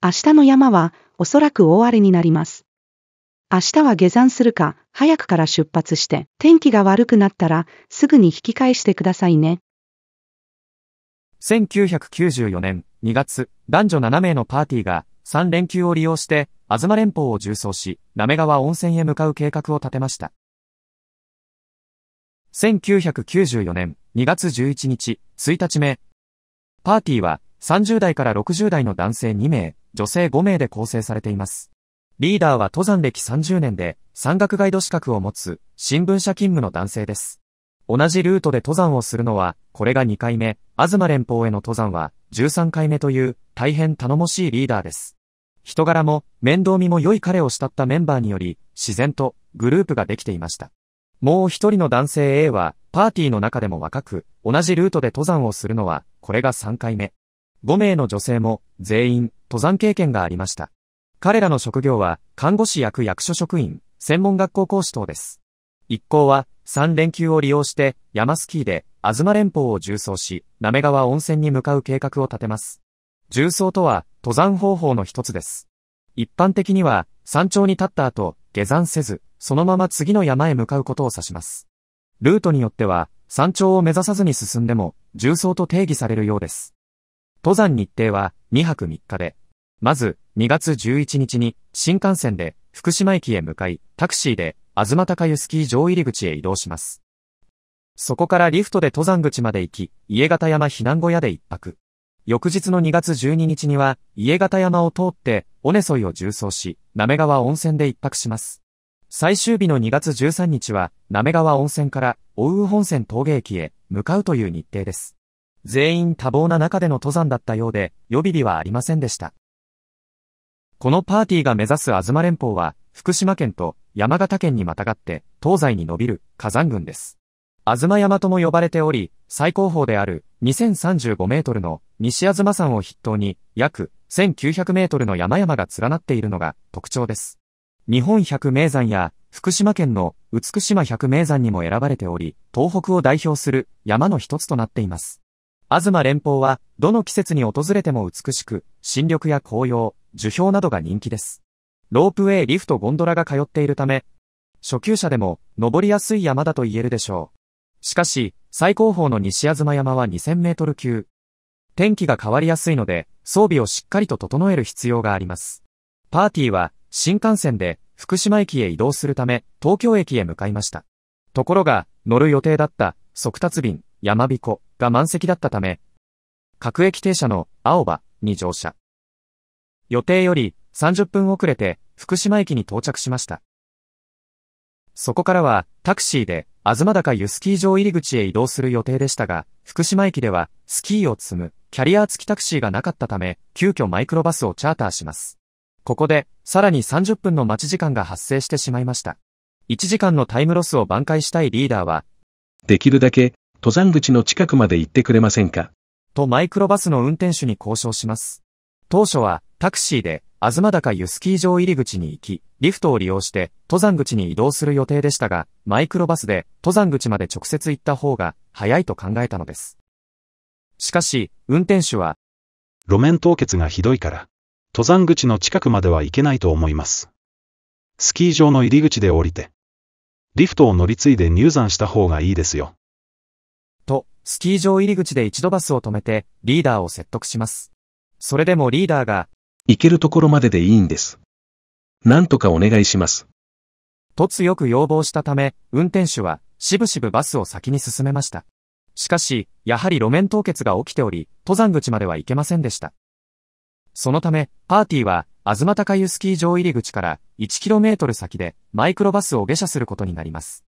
明日の山は、おそらく大荒れになります。明日は下山するか、早くから出発して、天気が悪くなったら、すぐに引き返してくださいね。1994年2月、男女7名のパーティーが、3連休を利用して、東連峰を縦走し、滑川温泉へ向かう計画を立てました。1994年2月11日、1日目。パーティーは30代から60代の男性2名、女性5名で構成されています。リーダーは登山歴30年で、山岳ガイド資格を持つ、新聞社勤務の男性です。同じルートで登山をするのは、これが2回目、東連邦への登山は、13回目という、大変頼もしいリーダーです。人柄も、面倒見も良い彼を慕ったメンバーにより、自然と、グループができていました。もう一人の男性 A は、パーティーの中でも若く、同じルートで登山をするのは、これが3回目。5名の女性も全員登山経験がありました。彼らの職業は看護師役役所職員、専門学校講師等です。一行は3連休を利用して山スキーで東連峰を重走し、滑川温泉に向かう計画を立てます。重走とは登山方法の一つです。一般的には山頂に立った後、下山せず、そのまま次の山へ向かうことを指します。ルートによっては山頂を目指さずに進んでも、重装と定義されるようです。登山日程は2泊3日で、まず2月11日に新幹線で福島駅へ向かい、タクシーで東高湯スキー場入り口へ移動します。そこからリフトで登山口まで行き、家形山避難小屋で一泊。翌日の2月12日には、家形山を通って、尾根沿いを縦走し、滑川温泉で一泊します。最終日の2月13日は、滑川温泉から、奥羽本線峠駅へ向かうという日程です。全員多忙な中での登山だったようで、予備日はありませんでした。このパーティーが目指す東連峰は、福島県と山形県にまたがって、東西に伸びる火山群です。東山とも呼ばれており、最高峰である2035メートルの西東山を筆頭に、約1900メートルの山々が連なっているのが特徴です。日本百名山や福島県の美島百名山にも選ばれており、東北を代表する山の一つとなっています。東連邦は、どの季節に訪れても美しく、新緑や紅葉、樹氷などが人気です。ロープウェイ、リフト、ゴンドラが通っているため、初級者でも、登りやすい山だと言えるでしょう。しかし、最高峰の西東山は2000メートル級。天気が変わりやすいので、装備をしっかりと整える必要があります。パーティーは、新幹線で、福島駅へ移動するため、東京駅へ向かいました。ところが、乗る予定だった、速達便、山彦が満席だったため、各駅停車の青葉に乗車。予定より30分遅れて福島駅に到着しました。そこからはタクシーで東高湯スキー場入り口へ移動する予定でしたが、福島駅ではスキーを積むキャリア付きタクシーがなかったため、急遽マイクロバスをチャーターします。ここで、さらに30分の待ち時間が発生してしまいました。1時間のタイムロスを挽回したいリーダーは、できるだけ登山口の近くまで行ってくれませんかとマイクロバスの運転手に交渉します。当初はタクシーで東高湯スキー場入り口に行き、リフトを利用して登山口に移動する予定でしたが、マイクロバスで登山口まで直接行った方が早いと考えたのです。しかし、運転手は、路面凍結がひどいから、登山口の近くまでは行けないと思います。スキー場の入り口で降りて、リフトを乗り継いで入山した方がいいですよ。スキー場入り口で一度バスを止めて、リーダーを説得します。それでもリーダーが、行けるところまででいいんです。なんとかお願いします。と強く要望したため、運転手は、しぶしぶバスを先に進めました。しかし、やはり路面凍結が起きており、登山口までは行けませんでした。そのため、パーティーは、東高湯スキー場入り口から 1km 先でマイクロバスを下車することになります。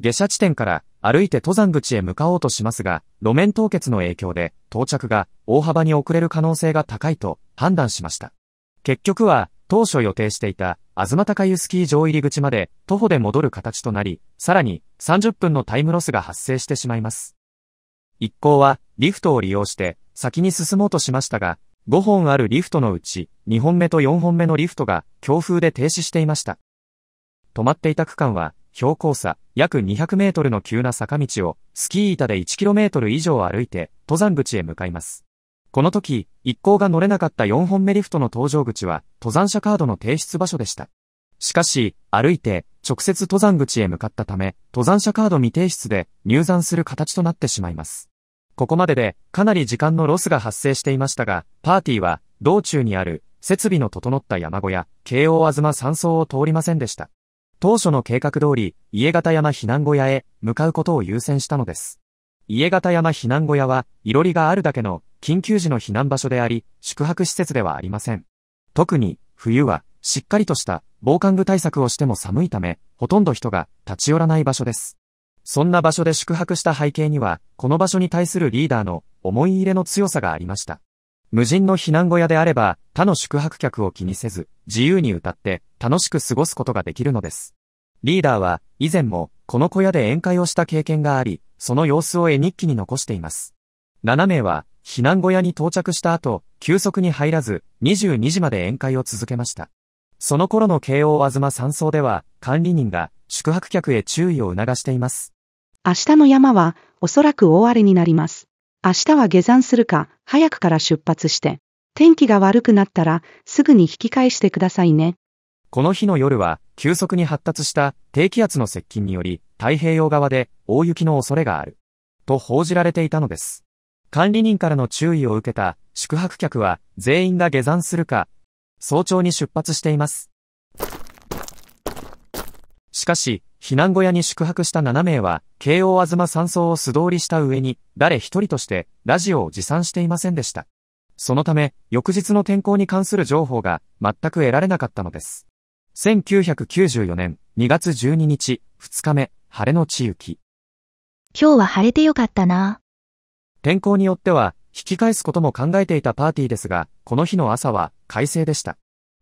下車地点から歩いて登山口へ向かおうとしますが、路面凍結の影響で到着が大幅に遅れる可能性が高いと判断しました。結局は当初予定していた東高湯スキー場入り口まで徒歩で戻る形となり、さらに30分のタイムロスが発生してしまいます。一行はリフトを利用して先に進もうとしましたが、5本あるリフトのうち2本目と4本目のリフトが強風で停止していました。止まっていた区間は標高差約200メートルの急な坂道をスキー板で1キロメートル以上歩いて登山口へ向かいます。この時、一行が乗れなかった4本目リフトの搭乗口は登山者カードの提出場所でした。しかし、歩いて直接登山口へ向かったため、登山者カード未提出で入山する形となってしまいます。ここまででかなり時間のロスが発生していましたが、パーティーは道中にある設備の整った山小屋、京王あずま山荘を通りませんでした。当初の計画通り、家形山避難小屋へ向かうことを優先したのです。家形山避難小屋は、いろりがあるだけの緊急時の避難場所であり、宿泊施設ではありません。特に、冬は、しっかりとした防寒具対策をしても寒いため、ほとんど人が立ち寄らない場所です。そんな場所で宿泊した背景には、この場所に対するリーダーの思い入れの強さがありました。無人の避難小屋であれば、他の宿泊客を気にせず、自由に歌って楽しく過ごすことができるのです。リーダーは以前もこの小屋で宴会をした経験があり、その様子を絵日記に残しています。7名は避難小屋に到着した後、急速に入らず22時まで宴会を続けました。その頃の慶応あずま山荘では管理人が宿泊客へ注意を促しています。明日の山はおそらく大荒れになります。明日は下山するか、早くから出発して、天気が悪くなったらすぐに引き返してくださいね。この日の夜は急速に発達した低気圧の接近により太平洋側で大雪の恐れがある。と報じられていたのです。管理人からの注意を受けた宿泊客は全員が下山するか、早朝に出発しています。しかし、避難小屋に宿泊した7名は、京王東山荘を素通りした上に、誰一人として、ラジオを持参していませんでした。そのため、翌日の天候に関する情報が全く得られなかったのです。1994年2月12日、2日目、晴れのち雪。今日は晴れてよかったな。天候によっては、引き返すことも考えていたパーティーですが、この日の朝は快晴でした。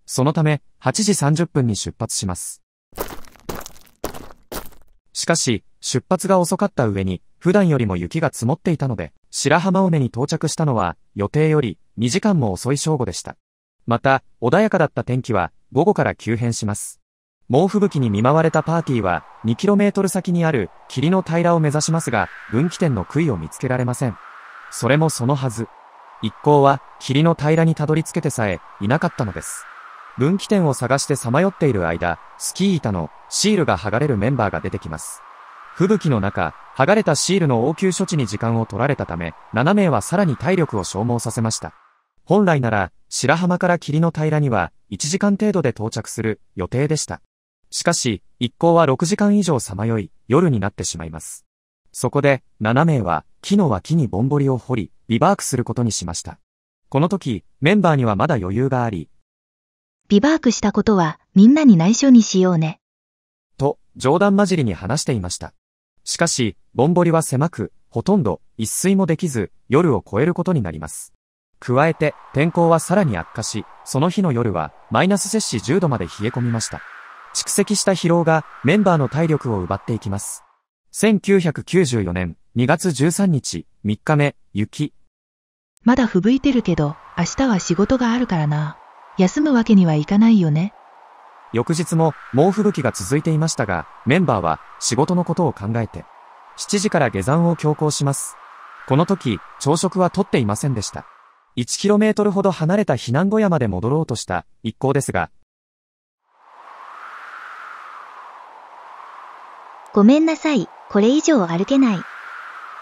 そのため、8時30分に出発します。しかし、出発が遅かった上に、普段よりも雪が積もっていたので、白浜尾根に到着したのは予定より2時間も遅い正午でした。また、穏やかだった天気は午後から急変します。猛吹雪に見舞われたパーティーは 2km 先にある霧の平を目指しますが、分岐点の杭を見つけられません。それもそのはず。一行は霧の平らにたどり着けてさえいなかったのです。分岐点を探してさまよっている間、スキー板のシールが剥がれるメンバーが出てきます。吹雪の中、剥がれたシールの応急処置に時間を取られたため、7名はさらに体力を消耗させました。本来なら、白浜から霧の平らには、1時間程度で到着する予定でした。しかし、一行は6時間以上さまよい、夜になってしまいます。そこで、7名は、木の脇にぼんぼりを掘り、ビバークすることにしました。この時、メンバーにはまだ余裕があり、ビバークしたことは、みんなに内緒にしようね。と、冗談交じりに話していました。しかし、ぼんぼりは狭く、ほとんど一睡もできず、夜を超えることになります。加えて、天候はさらに悪化し、その日の夜は、マイナス摂氏10度まで冷え込みました。蓄積した疲労が、メンバーの体力を奪っていきます。1994年2月13日、3日目、雪。まだ吹雪いてるけど、明日は仕事があるからな。休むわけにはいかないよね。翌日も猛吹雪が続いていましたが、メンバーは仕事のことを考えて、7時から下山を強行します。この時、朝食は取っていませんでした。1km ほど離れた避難小屋まで戻ろうとした一行ですが、ごめんなさい、これ以上歩けない。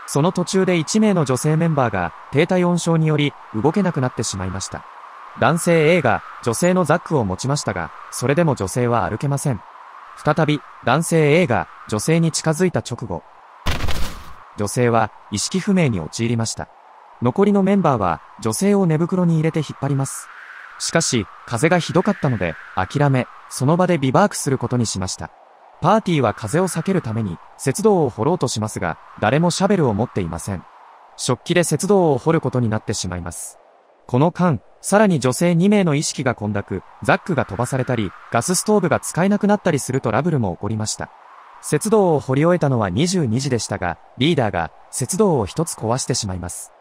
その途中で1名の女性メンバーが低体温症により動けなくなってしまいました。男性 A が女性のザックを持ちましたが、それでも女性は歩けません。再び、男性 A が女性に近づいた直後、女性は意識不明に陥りました。残りのメンバーは女性を寝袋に入れて引っ張ります。しかし、風がひどかったので、諦め、その場でビバークすることにしました。パーティーは風を避けるために、雪道を掘ろうとしますが、誰もシャベルを持っていません。食器で雪道を掘ることになってしまいます。この間、さらに女性2名の意識が混濁、ザックが飛ばされたり、ガスストーブが使えなくなったりするトラブルも起こりました。雪道を掘り終えたのは22時でしたが、リーダーが、雪道を一つ壊してしまいます。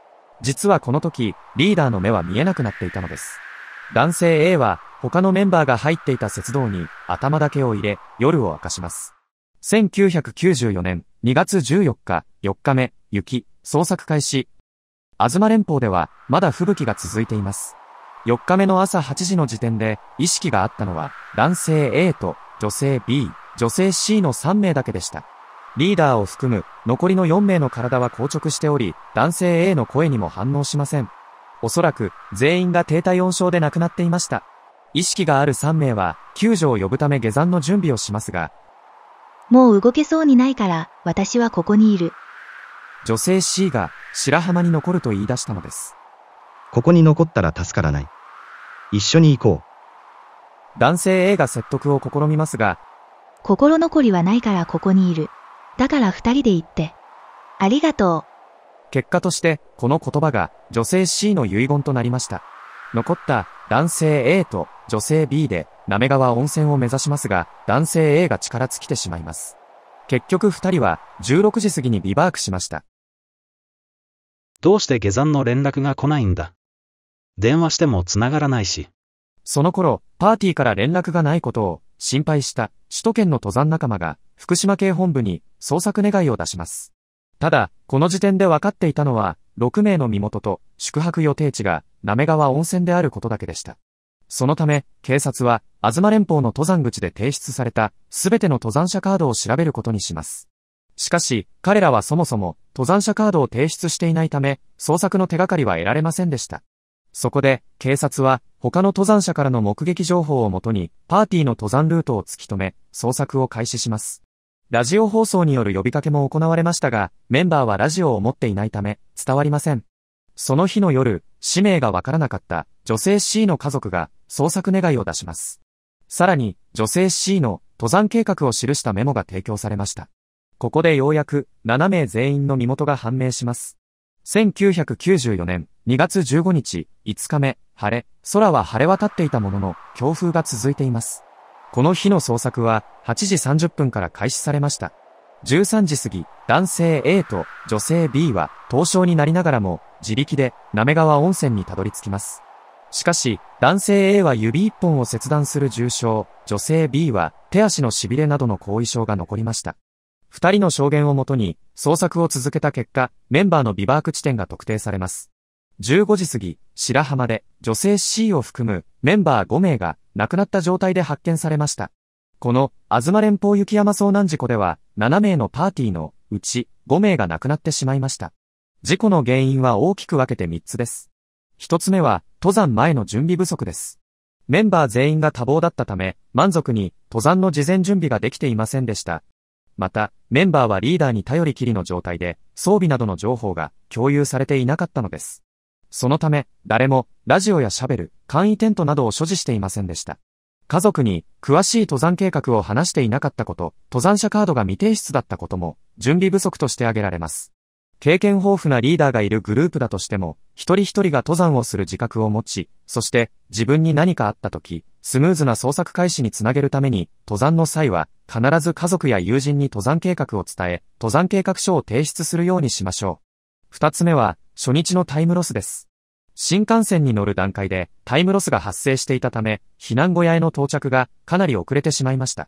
実はこの時、リーダーの目は見えなくなっていたのです。男性 A は、他のメンバーが入っていた雪道に、頭だけを入れ、夜を明かします。1994年2月14日、4日目、雪、捜索開始、東連邦では、まだ吹雪が続いています。4日目の朝8時の時点で、意識があったのは、男性 A と女性 B、女性 C の3名だけでした。リーダーを含む、残りの4名の体は硬直しており、男性 A の声にも反応しません。おそらく、全員が低体温症で亡くなっていました。意識がある3名は、救助を呼ぶため下山の準備をしますが、もう動けそうにないから、私はここにいる。女性 C が白浜に残ると言い出したのです。ここに残ったら助からない。一緒に行こう。男性 A が説得を試みますが、心残りはないからここにいる。だから二人で行って。ありがとう。結果として、この言葉が女性 C の遺言となりました。残った男性 A と女性 B で、なめ川温泉を目指しますが、男性 A が力尽きてしまいます。結局二人は16時過ぎにビバークしました。どうして下山の連絡が来ないんだ電話しても繋がらないし。その頃、パーティーから連絡がないことを心配した首都圏の登山仲間が福島県本部に捜索願いを出します。ただ、この時点で分かっていたのは、6名の身元と宿泊予定地が、滑川温泉であることだけでした。そのため、警察は、東連邦の登山口で提出された、すべての登山者カードを調べることにします。しかし、彼らはそもそも、登山者カードを提出していないため、捜索の手がかりは得られませんでした。そこで、警察は、他の登山者からの目撃情報をもとに、パーティーの登山ルートを突き止め、捜索を開始します。ラジオ放送による呼びかけも行われましたが、メンバーはラジオを持っていないため、伝わりません。その日の夜、氏名がわからなかった女性 C の家族が捜索願いを出します。さらに、女性 C の登山計画を記したメモが提供されました。ここでようやく7名全員の身元が判明します。1994年2月15日、5日目、晴れ、空は晴れ渡っていたものの、強風が続いています。この日の捜索は8時30分から開始されました。13時過ぎ、男性 A と女性 B は凍傷になりながらも自力で滑川温泉にたどり着きます。しかし、男性 A は指一本を切断する重傷、女性 B は手足の痺れなどの後遺症が残りました。二人の証言をもとに、捜索を続けた結果、メンバーのビバーク地点が特定されます。15時過ぎ、白浜で女性 C を含むメンバー5名が亡くなった状態で発見されました。この、東連邦雪山遭難事故では、7名のパーティーのうち5名が亡くなってしまいました。事故の原因は大きく分けて3つです。1つ目は、登山前の準備不足です。メンバー全員が多忙だったため、満足に登山の事前準備ができていませんでした。また、メンバーはリーダーに頼りきりの状態で、装備などの情報が共有されていなかったのです。そのため、誰も、ラジオやシャベル、簡易テントなどを所持していませんでした。家族に詳しい登山計画を話していなかったこと、登山者カードが未提出だったことも準備不足として挙げられます。経験豊富なリーダーがいるグループだとしても、一人一人が登山をする自覚を持ち、そして自分に何かあった時、スムーズな捜索開始につなげるために、登山の際は必ず家族や友人に登山計画を伝え、登山計画書を提出するようにしましょう。二つ目は、初日のタイムロスです。新幹線に乗る段階でタイムロスが発生していたため、避難小屋への到着がかなり遅れてしまいました。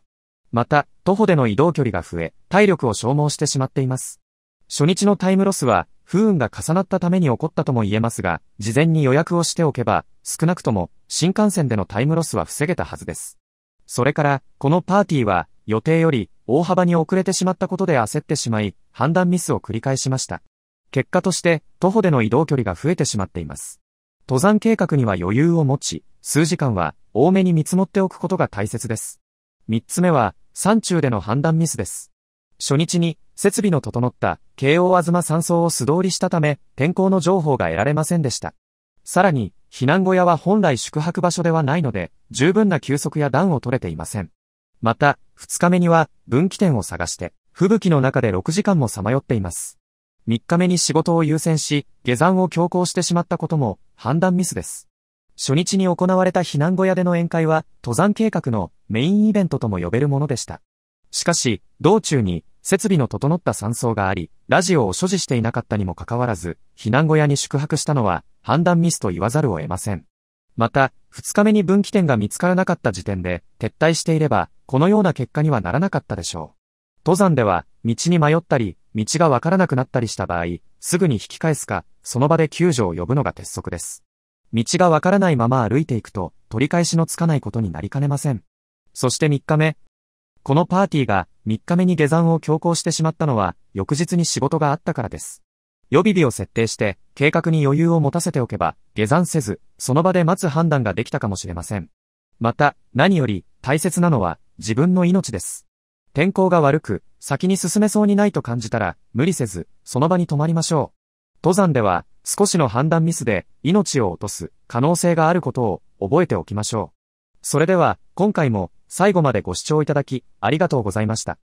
また、徒歩での移動距離が増え、体力を消耗してしまっています。初日のタイムロスは、不運が重なったために起こったとも言えますが、事前に予約をしておけば、少なくとも、新幹線でのタイムロスは防げたはずです。それから、このパーティーは、予定より、大幅に遅れてしまったことで焦ってしまい、判断ミスを繰り返しました。結果として、徒歩での移動距離が増えてしまっています。登山計画には余裕を持ち、数時間は多めに見積もっておくことが大切です。三つ目は、山中での判断ミスです。初日に設備の整った京王あずま山荘を素通りしたため、天候の情報が得られませんでした。さらに、避難小屋は本来宿泊場所ではないので、十分な休息や暖を取れていません。また、二日目には分岐点を探して、吹雪の中で6時間もさまよっています。三日目に仕事を優先し、下山を強行してしまったことも、判断ミスです。初日に行われた避難小屋での宴会は、登山計画のメインイベントとも呼べるものでした。しかし、道中に設備の整った山荘があり、ラジオを所持していなかったにもかかわらず、避難小屋に宿泊したのは判断ミスと言わざるを得ません。また、2日目に分岐点が見つからなかった時点で撤退していれば、このような結果にはならなかったでしょう。登山では、道に迷ったり、道がわからなくなったりした場合、すぐに引き返すか、その場で救助を呼ぶのが鉄則です。道がわからないまま歩いていくと、取り返しのつかないことになりかねません。そして3日目。このパーティーが3日目に下山を強行してしまったのは、翌日に仕事があったからです。予備日を設定して、計画に余裕を持たせておけば、下山せず、その場で待つ判断ができたかもしれません。また、何より、大切なのは、自分の命です。天候が悪く、先に進めそうにないと感じたら、無理せず、その場に止まりましょう。登山では、少しの判断ミスで、命を落とす、可能性があることを、覚えておきましょう。それでは、今回も、最後までご視聴いただき、ありがとうございました。